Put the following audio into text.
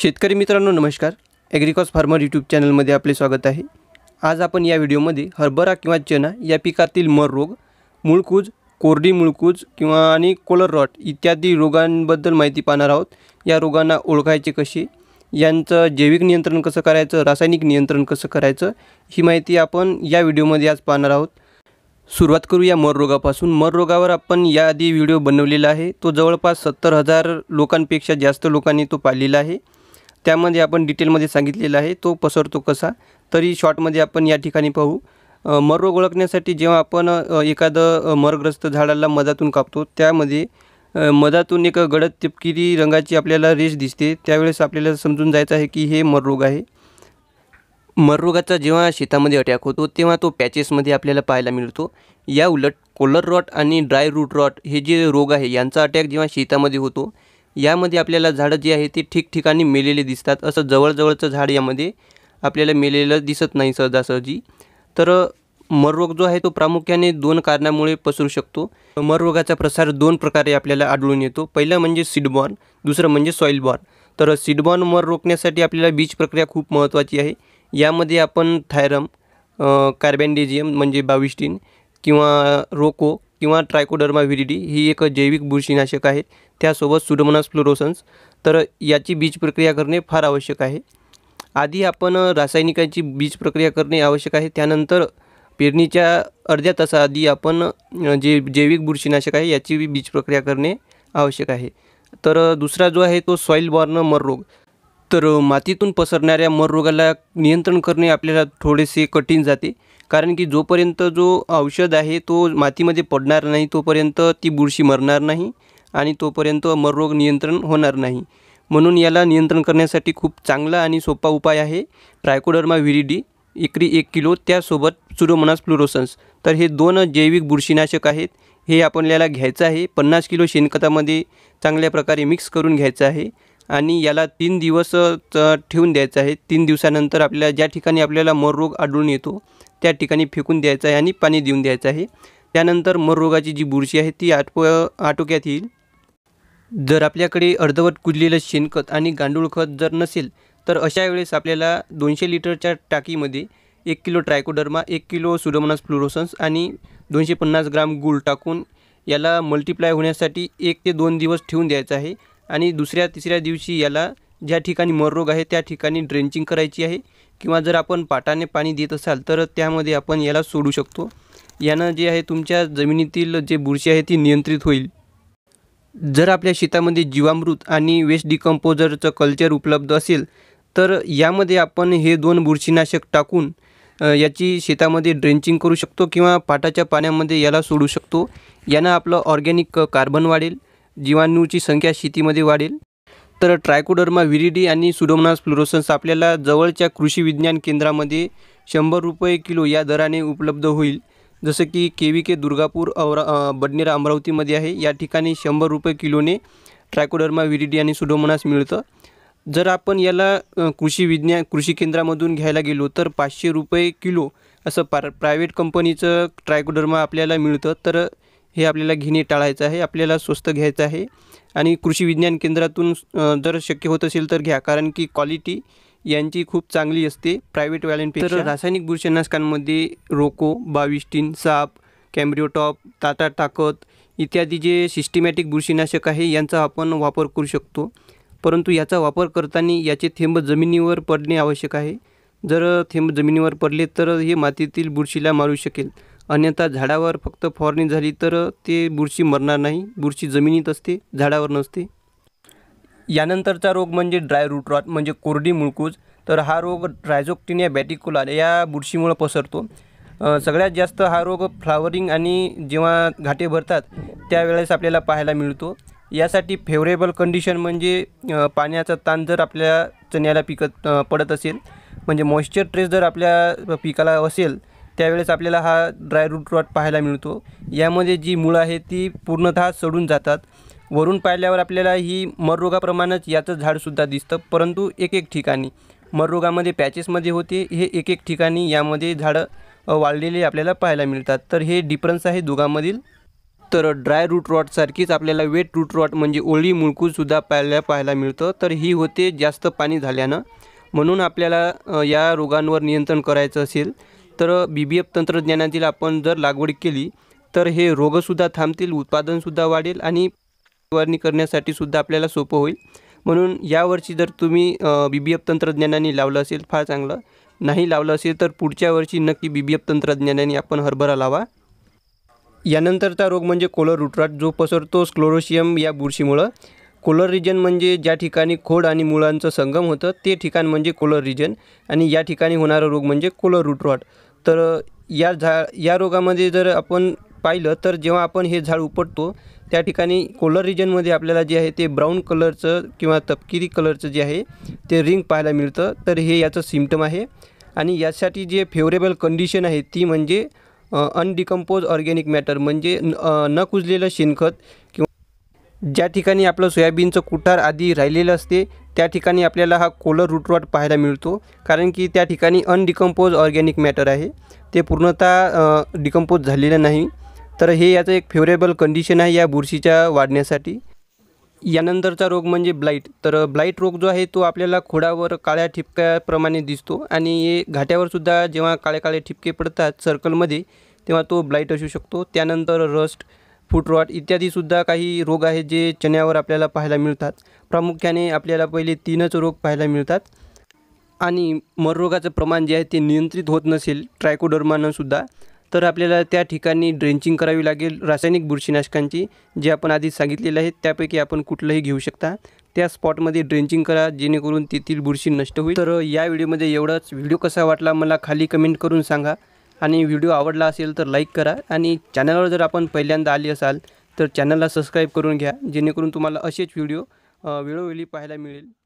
शेतकरी मित्रांनो नमस्कार ॲग्रिकॉस फार्मर यूट्यूब चॅनलमध्ये आपले स्वागत आहे आज आपण या व्हिडिओमध्ये हरभरा किंवा चना या पिकातील मर रोग मूळकूज कोरडी मूळकूज किंवा आणि कोलर रॉट इत्यादी रोगांबद्दल माहिती पाहणार आहोत या रोगांना ओळखायचे कसे यांचं जैविक नियंत्रण कसं करायचं रासायनिक नियंत्रण कसं करायचं ही माहिती आपण या व्हिडिओमध्ये आज पाहणार आहोत सुरुवात करूया मर रोगापासून मर रोगावर आपण याआधी व्हिडिओ बनवलेला आहे तो जवळपास सत्तर हजार लोकांपेक्षा जास्त लोकांनी तो पाहिलेला आहे त्यामध्ये आपण डिटेलमध्ये सांगितलेला आहे तो पसरतो कसा तरी शॉर्टमध्ये आपण या ठिकाणी पाहू मर रोग ओळखण्यासाठी जेव्हा आपण एखादं मरग्रस्त झाडाला मधातून कापतो त्यामध्ये मधातून एक गडद तिपकिरी रंगाची आपल्याला रेष दिसते त्यावेळेस आपल्याला समजून जायचं आहे की हे मररोग आहे मररोगाचा जेव्हा शेतामध्ये अटॅक होतो तेव्हा तो पॅचेसमध्ये आपल्याला पाहायला मिळतो या उलट कोलर रॉट आणि ड्राय रूट रॉट हे जे रोग आहे यांचा अटॅक जेव्हा शेतामध्ये होतो यामध्ये आपल्याला झाडं जी आहे ती ठिकठिकाणी मेलेले दिसतात असं जवळजवळचं झाड यामध्ये आपल्याला मेलेलं दिसत नाही सहजासहजी तर मररोग जो आहे तो प्रामुख्याने दोन कारणामुळे पसरू शकतो मररोगाचा प्रसार दोन प्रकारे आपल्याला आढळून येतो पहिलं म्हणजे सीडबॉर्न दुसरं म्हणजे सॉईलबॉर्न तर सीडबॉर्न मर रोखण्यासाठी आपल्याला बीज प्रक्रिया खूप महत्त्वाची आहे यामध्ये आपण थायरम कार्बॅन्डेजियम म्हणजे बाविस्टीन किंवा रोको किंवा ट्रायकोडर्मा विरिडी ही एक जैविक बुरशीनाशक आहे त्यासोबत सुडोमनास फ्लोरोसन्स तर याची बीज प्रक्रिया करणे फार आवश्यक आहे आधी आपण रासायनिकांची बीज प्रक्रिया करणे आवश्यक आहे त्यानंतर पेरणीच्या अर्ध्या तासाआधी आपण जे जैविक बुरशीनाशक आहे याची बीज प्रक्रिया करणे आवश्यक आहे तर दुसरा जो आहे तो सॉईल बॉर्न मर रोग तर मातीतून पसरणाऱ्या मररोगाला नियंत्रण करणे आपल्याला थोडेसे कठीण जाते कारण की जोपर्यंत जो औषध आहे तो मातीमध्ये पडणार नाही तोपर्यंत ती बुरशी मरणार नाही आणि तोपर्यंत मररोग नियंत्रण होणार नाही म्हणून याला नियंत्रण करण्यासाठी खूप चांगला आणि सोपा उपाय आहे ट्रायकोडर्मा विरिडी एकरी एक किलो त्यासोबत सुरोमनास फ्लुरोसन्स तर हे दोन जैविक बुरशीनाशक आहेत हे आपल्याला घ्यायचं आहे पन्नास किलो शेणखतामध्ये चांगल्या प्रकारे मिक्स करून घ्यायचं आहे आणि याला तीन दिवस ठेवून द्यायचं आहे तीन दिवसानंतर आपल्याला ज्या ठिकाणी आपल्याला मररोग आढळून येतो त्या ठिकाणी फेकून द्यायचा आहे आणि पाणी देऊन द्यायचं आहे त्यानंतर मररोगाची जी बुरशी आहे ती आटो आटोक्यात येईल जर आपल्याकडे अर्धवट कुजलेलं शेणखत आणि गांडूळ खत जर नसेल तर अशा वेळेस आपल्याला दोनशे लिटरच्या टाकीमध्ये एक किलो ट्रायकोडर्मा एक किलो सुडोमनास फ्लोरोसन्स आणि दोनशे पन्नास ग्राम गुळ टाकून याला मल्टिप्लाय होण्यासाठी एक ते दोन दिवस ठेवून द्यायचं आहे आणि दुसऱ्या तिसऱ्या दिवशी याला ज्या ठिकाणी मररोग आहे त्या ठिकाणी ड्रेंचिंग करायची आहे किंवा जर आपण पाटाने पाणी देत असाल तर त्यामध्ये आपण याला सोडू शकतो यानं जे आहे तुमच्या जमिनीतील जे बुरशी आहे ती नियंत्रित होईल जर आपल्या शेतामध्ये जीवामृत आणि वेस्ट डिकम्पोजरचं कल्चर उपलब्ध असेल तर यामध्ये आपण हे दोन बुरशीनाशक टाकून याची शेतामध्ये ड्रेंचिंग करू शकतो किंवा पाटाच्या पाण्यामध्ये याला सोडू शकतो यानं आपलं ऑर्गॅनिक कार्बन वाढेल जीवाणूची संख्या शेतीमध्ये वाढेल तर ट्रायकोडर्मा विरिडी आणि सुडोमनास फ्लोरोसन्स आपल्याला जवळच्या कृषी विज्ञान केंद्रामध्ये शंभर रुपये किलो या दराने उपलब्ध होईल जसं की के व्ही के दुर्गापूर अवरा बडनेरा अमरावतीमध्ये आहे या ठिकाणी शंभर रुपये किलोने ट्रायकोडर्मा विरिडी आणि सुडोमनास मिळतं जर आपण याला कृषी विज्ञान कृषी केंद्रामधून घ्यायला गेलो तर पाचशे रुपये किलो असं पार प्रायव्हेट कंपनीचं ट्रायकोडर्मा आपल्याला मिळतं तर हे आपल्याला घेणे टाळायचं आहे आपल्याला स्वस्त घ्यायचं आहे आणि कृषी विज्ञान केंद्रातून जर शक्य होत असेल तर घ्या कारण की क्वालिटी यांची खूप चांगली असते प्रायव्हेट तर रासायनिक बुरशनाशकांमध्ये रोको बाविस्टीन साप कॅम्ब्रिओटॉप ताटा टाकत इत्यादी जे सिस्टमॅटिक बुरशीनाशक आहे यांचा आपण वापर करू शकतो परंतु याचा वापर करताना याचे थेंब जमिनीवर पडणे आवश्यक आहे जर थेंब जमिनीवर पडले तर हे मातीतील बुरशीला मारू शकेल अन्यथा झाडावर फक्त फवारणी झाली तर ते बुरशी मरणार नाही बुरशी जमिनीत असते झाडावर नसते यानंतरचा रोग म्हणजे ड्राय रूट रॉट म्हणजे कोरडी मुळकूज तर हा रोग ड्रायझोक्टिनिया बॅटिकोला या बुरशीमुळं पसरतो सगळ्यात जास्त हा रोग फ्लावरिंग आणि जेव्हा घाटे भरतात त्यावेळेस आपल्याला पाहायला मिळतो यासाठी फेवरेबल कंडिशन म्हणजे पाण्याचा ताण जर आपल्या चण्याला पिकत पडत असेल म्हणजे मॉइश्चर ट्रेस जर आपल्या पिकाला असेल त्यावेळेस आपल्याला हा ड्राय रूट रॉट पाहायला मिळतो यामध्ये जी मुळं आहे ती पूर्णतः सडून जातात वरून पाहिल्यावर आपल्याला ही मररोगाप्रमाणेच याचं झाडसुद्धा दिसतं परंतु एक एक ठिकाणी मररोगामध्ये पॅचेसमध्ये होते हे एक एक ठिकाणी यामध्ये झाडं वाढलेले आपल्याला पाहायला मिळतात तर हे डिफरन्स आहे दोघांमधील तर ड्राय रूट रॉटसारखीच आपल्याला वेट रूट रॉट म्हणजे ओळी मुळकूसुद्धा पाहायला पाहायला मिळतं तर ही होते जास्त पाणी झाल्यानं म्हणून आपल्याला या रोगांवर नियंत्रण करायचं असेल तर बी बी एफ तंत्रज्ञानातील आपण जर लागवड केली तर हे रोगसुद्धा थांबतील उत्पादनसुद्धा वाढेल आणि फवारणी करण्यासाठी सुद्धा आपल्याला सोपं होईल म्हणून यावर्षी जर तुम्ही बी बी एफ तंत्रज्ञानाने लावलं असेल फार चांगलं नाही लावलं असेल तर पुढच्या वर्षी नक्की बी बी एफ तंत्रज्ञानाने आपण हरभरा लावा यानंतरचा रोग म्हणजे कोलर रुटराट जो पसरतो स्क्लोरोशियम या बुरशीमुळं कोलर रिजन म्हणजे ज्या ठिकाणी खोड आणि मुळांचं संगम होतं ते ठिकाण म्हणजे कोलर रिजन आणि या ठिकाणी होणारा रोग म्हणजे कोलर रुटराट तर या झा या रोगामध्ये जर आपण पाहिलं तर जेव्हा आपण हे झाड उपटतो त्या ठिकाणी कोलर रिजनमध्ये आपल्याला जे आहे ते ब्राऊन कलरचं किंवा तपकिरी कलरचं जे आहे ते रिंग पाहायला मिळतं तर हे याचं सिमटम आहे आणि यासाठी जे फेवरेबल कंडिशन आहे ती म्हणजे अनडिकम्पोज ऑर्गॅनिक मॅटर म्हणजे न कुजलेलं शेणखत किंवा ज्या ठिकाणी आपलं सोयाबीनचं कुठार आधी राहिलेलं असते त्या ठिकाणी आपल्याला हा कोलर रूटरॉट पाहायला मिळतो कारण की त्या ठिकाणी अनडिकम्पोज ऑर्गॅनिक मॅटर आहे ते पूर्णतः डिकम्पोज झालेलं नाही तर हे याचं एक फेवरेबल कंडिशन आहे या बुरशीच्या वाढण्यासाठी यानंतरचा रोग म्हणजे ब्लाईट तर ब्लाईट रोग जो आहे तो आपल्याला खोडावर काळ्या ठिपक्याप्रमाणे दिसतो आणि हे घाट्यावरसुद्धा जेव्हा काळे काळे ठिपके पडतात सर्कलमध्ये तेव्हा तो ब्लाईट असू शकतो त्यानंतर रस्ट फुटरॉट इत्यादीसुद्धा काही रोग आहेत जे चण्यावर आपल्याला पाहायला मिळतात प्रामुख्याने आपल्याला पहिले तीनच रोग पाहायला मिळतात आणि मररोगाचं प्रमाण जे आहे ते नियंत्रित होत नसेल सुद्धा तर आपल्याला त्या ठिकाणी ड्रेंचिंग करावी लागेल रासायनिक बुरशीनाशकांची जे आपण आधी सांगितलेलं आहे त्यापैकी आपण कुठलंही घेऊ शकता त्या स्पॉटमध्ये ड्रेंचिंग करा जेणेकरून तेथील बुरशी नष्ट होईल तर या व्हिडिओमध्ये एवढाच व्हिडिओ कसा वाटला मला खाली कमेंट करून सांगा आणि व्हिडिओ आवडला असेल तर लाईक करा आणि चॅनलवर जर आपण पहिल्यांदा आली असाल तर चॅनलला सबस्क्राईब करून घ्या जेणेकरून तुम्हाला असेच व्हिडिओ वेळोवेळी पाहायला मिळेल